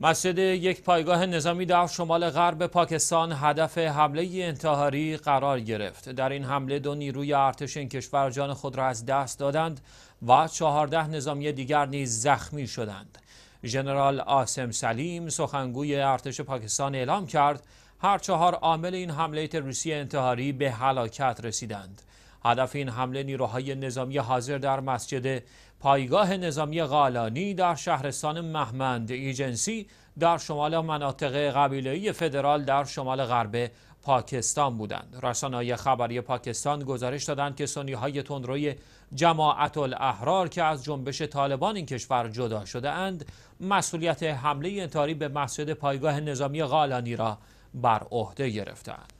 مسجد یک پایگاه نظامی در شمال غرب پاکستان هدف حمله انتحاری قرار گرفت. در این حمله دو نیروی ارتش این کشور جان خود را از دست دادند و چهارده نظامی دیگر نیز زخمی شدند. ژنرال آسم سلیم سخنگوی ارتش پاکستان اعلام کرد هر چهار عامل این حمله تروریستی انتحاری به هلاکت رسیدند. هدف این حمله نیروهای نظامی حاضر در مسجد پایگاه نظامی غالانی در شهرستان محمد ایجنسی در شمال مناطق قبیلهی فدرال در شمال غرب پاکستان بودند رسانه‌های خبری پاکستان گزارش دادند که سنی‌های تندروی جماعت الاحرار که از جنبش طالبان این کشور جدا شده اند مسئولیت حمله انتحاری به مسجد پایگاه نظامی غالانی را بر عهده گرفتند